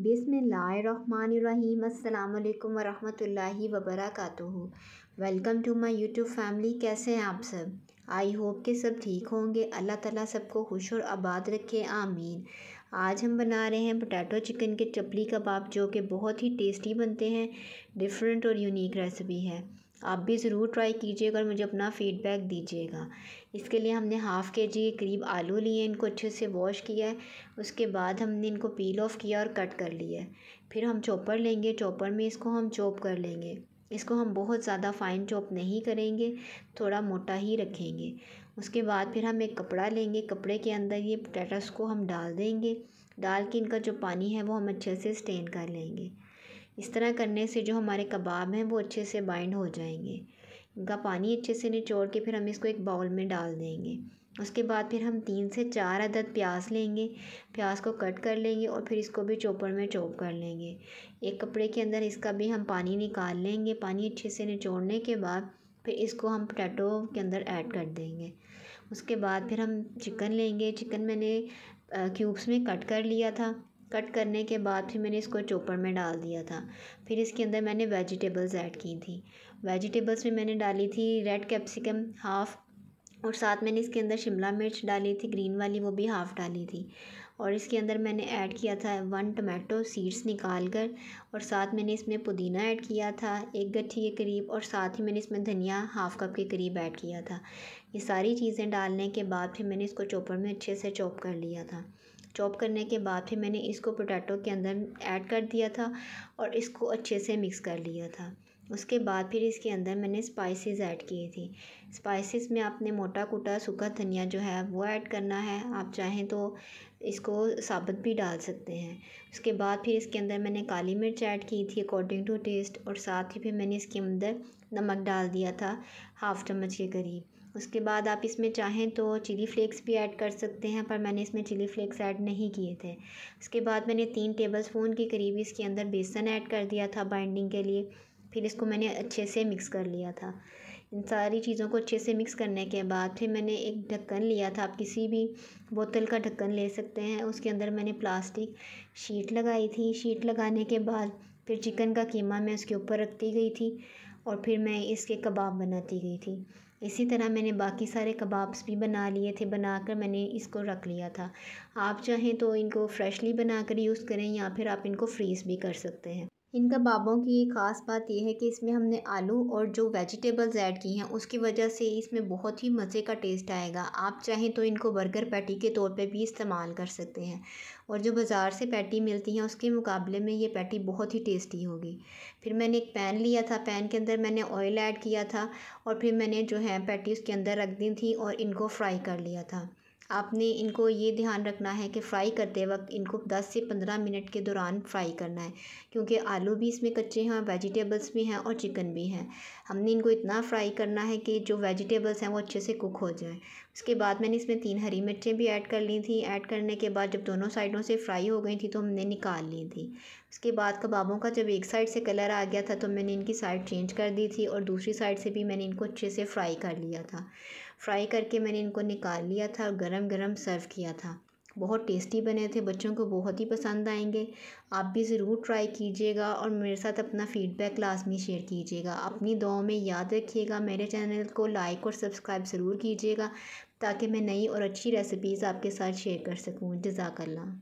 बिसमीम् वरहि वबरकू welcome to my YouTube family कैसे हैं आप सब आई होप के सब ठीक होंगे अल्लाह ताला सबको खुश और आबाद रखे आमीन आज हम बना रहे हैं पोटैटो चिकन के चपली कबाब जो कि बहुत ही टेस्टी बनते हैं डिफरेंट और यूनिक रेसिपी है आप भी ज़रूर ट्राई कीजिएगा और मुझे अपना फ़ीडबैक दीजिएगा इसके लिए हमने हाफ़ के जी के करीब आलू लिए इनको अच्छे से वॉश किया है उसके बाद हमने इनको पील ऑफ़ किया और कट कर लिया है फिर हम चॉपर लेंगे चॉपर में इसको हम चॉप कर लेंगे इसको हम बहुत ज़्यादा फ़ाइन चॉप नहीं करेंगे थोड़ा मोटा ही रखेंगे उसके बाद फिर हम एक कपड़ा लेंगे कपड़े के अंदर ये पोटैटोस को हम डाल देंगे डाल के इनका जो पानी है वो हम अच्छे से स्टेन कर लेंगे इस तरह करने से जो हमारे कबाब हैं वो अच्छे से बाइंड हो जाएंगे इनका पानी अच्छे से निचोड़ के फिर हम इसको एक बाउल में डाल देंगे उसके बाद फिर हम तीन से चार अदद प्याज लेंगे प्याज को कट कर लेंगे और फिर इसको भी चोपड़ में चोप कर लेंगे एक कपड़े के अंदर इसका भी हम पानी निकाल लेंगे पानी अच्छे से निचोड़ने के बाद फिर इसको हम पोटैटो के अंदर ऐड कर देंगे उसके बाद फिर हम चिकन लेंगे चिकन मैंने क्यूब्स में कट कर लिया था कट करने के बाद फिर मैंने इसको चोपड़ में डाल दिया था फिर इसके अंदर मैंने वेजिटेबल्स ऐड की थी वेजिटेबल्स में मैंने डाली थी रेड कैप्सिकम हाफ़ और साथ मैंने इसके अंदर शिमला मिर्च डाली थी ग्रीन वाली वो भी हाफ़ डाली थी और इसके अंदर मैंने ऐड किया था वन टमाटो सीड्स निकाल कर और साथ मैंने इसमें पुदीना ऐड किया था एक गट्ठी के करीब और साथ ही मैंने इसमें धनिया हाफ़ कप के करीब ऐड किया था ये सारी चीज़ें डालने के बाद फिर मैंने इसको चॉपर में अच्छे से चॉप कर लिया था चॉप करने के बाद फिर मैंने इसको पोटैटो के अंदर ऐड कर दिया था और इसको अच्छे से मिक्स कर लिया था उसके बाद फिर इसके अंदर मैंने स्पाइसेस ऐड किए थे स्पाइसेस में आपने मोटा कोटा सूखा धनिया जो है वो ऐड करना है आप चाहें तो इसको साबुत भी डाल सकते हैं उसके बाद फिर इसके अंदर मैंने काली मिर्च ऐड की थी अकॉर्डिंग टू टेस्ट और साथ ही फिर मैंने इसके अंदर नमक डाल दिया था हाफ़ चम्मच के करीब उसके बाद आप इसमें चाहें तो चिली फ्लेक्स भी ऐड कर सकते हैं पर मैंने इसमें चिली फ्लेक्स ऐड नहीं किए थे उसके बाद मैंने तीन टेबल स्पून के करीब इसके अंदर बेसन ऐड कर दिया था बाइंडिंग के लिए फिर इसको मैंने अच्छे से मिक्स कर लिया था इन सारी चीज़ों को अच्छे से मिक्स करने के बाद फिर मैंने एक ढक्कन लिया था आप किसी भी बोतल का ढक्कन ले सकते हैं उसके अंदर मैंने प्लास्टिक शीट लगाई थी शीट लगाने के बाद फिर चिकन का कीमा मैं उसके ऊपर रखती गई थी और फिर मैं इसके कबाब बनाती गई थी इसी तरह मैंने बाकी सारे कबाब्स भी बना लिए थे बनाकर मैंने इसको रख लिया था आप चाहें तो इनको फ्रेशली बनाकर यूज़ करें या फिर आप इनको फ्रीज़ भी कर सकते हैं इनका बाबों की ख़ास बात यह है कि इसमें हमने आलू और जो वेजिटेबल्स ऐड की हैं उसकी वजह से इसमें बहुत ही मज़े का टेस्ट आएगा आप चाहें तो इनको बर्गर पैटी के तौर पे भी इस्तेमाल कर सकते हैं और जो बाज़ार से पैटी मिलती हैं उसके मुकाबले में ये पैटी बहुत ही टेस्टी होगी फिर मैंने एक पैन लिया था पैन के अंदर मैंने ऑयल ऐड किया था और फिर मैंने जो है पैटी उसके अंदर रख दी थी और इनको फ्राई कर लिया था आपने इनको ये ध्यान रखना है कि फ़्राई करते वक्त इनको 10 से 15 मिनट के दौरान फ़्राई करना है क्योंकि आलू भी इसमें कच्चे हैं वेजिटेबल्स भी हैं और चिकन भी हैं हमने इनको इतना फ्राई करना है कि जो वेजिटेबल्स हैं वो अच्छे से कुक हो जाएँ उसके बाद मैंने इसमें तीन हरी मिर्चें भी ऐड कर ली थी ऐड करने के बाद जब दोनों साइडों से फ्राई हो गई थी तो हमने निकाल ली थी उसके बाद कबाबों का जब एक साइड से कलर आ गया था तो मैंने इनकी साइड चेंज कर दी थी और दूसरी साइड से भी मैंने इनको अच्छे से फ्राई कर लिया था फ्राई करके मैंने इनको निकाल लिया था और गरम गरम सर्व किया था बहुत टेस्टी बने थे बच्चों को बहुत ही पसंद आएंगे आप भी ज़रूर ट्राई कीजिएगा और मेरे साथ अपना फ़ीडबैक लाजमी शेयर कीजिएगा अपनी दुआओं में याद रखिएगा मेरे चैनल को लाइक और सब्सक्राइब ज़रूर कीजिएगा ताकि मैं नई और अच्छी रेसिपीज़ आपके साथ शेयर कर सकूँ जजाकल्ला